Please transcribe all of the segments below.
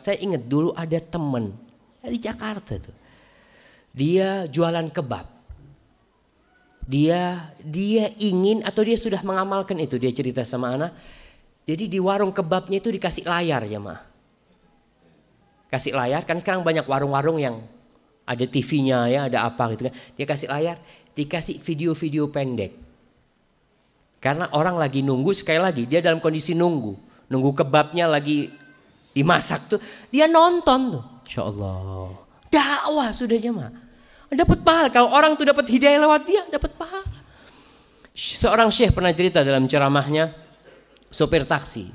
Saya ingat dulu ada temen dari Jakarta tuh. Dia jualan kebab. Dia dia ingin atau dia sudah mengamalkan itu. Dia cerita sama anak. Jadi di warung kebabnya itu dikasih layar ya mah. Kasih layar kan sekarang banyak warung-warung yang ada TV-nya ya, ada apa gitu kan. Dia kasih layar, dikasih video-video pendek. Karena orang lagi nunggu sekali lagi, dia dalam kondisi nunggu. Nunggu kebabnya lagi dimasak tuh dia nonton tuh Insya Allah dakwah sudah jemaah dapat pahala kalau orang tuh dapat hidayah lewat dia dapat pahala seorang syekh pernah cerita dalam ceramahnya sopir taksi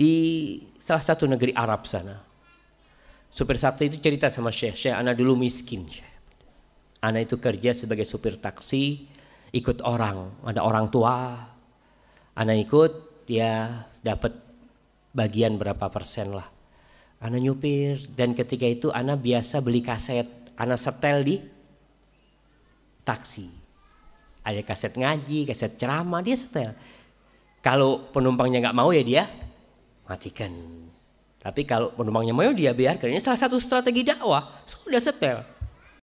di salah satu negeri Arab sana sopir taksi itu cerita sama syekh syekh anak dulu miskin syekh anak itu kerja sebagai sopir taksi ikut orang ada orang tua anak ikut dia dapat bagian berapa persen lah. Ana nyupir dan ketika itu Ana biasa beli kaset, Ana setel di taksi. Ada kaset ngaji, kaset ceramah, dia setel. Kalau penumpangnya nggak mau ya dia matikan. Tapi kalau penumpangnya mau dia biarkan. Ini salah satu strategi dakwah. Sudah setel.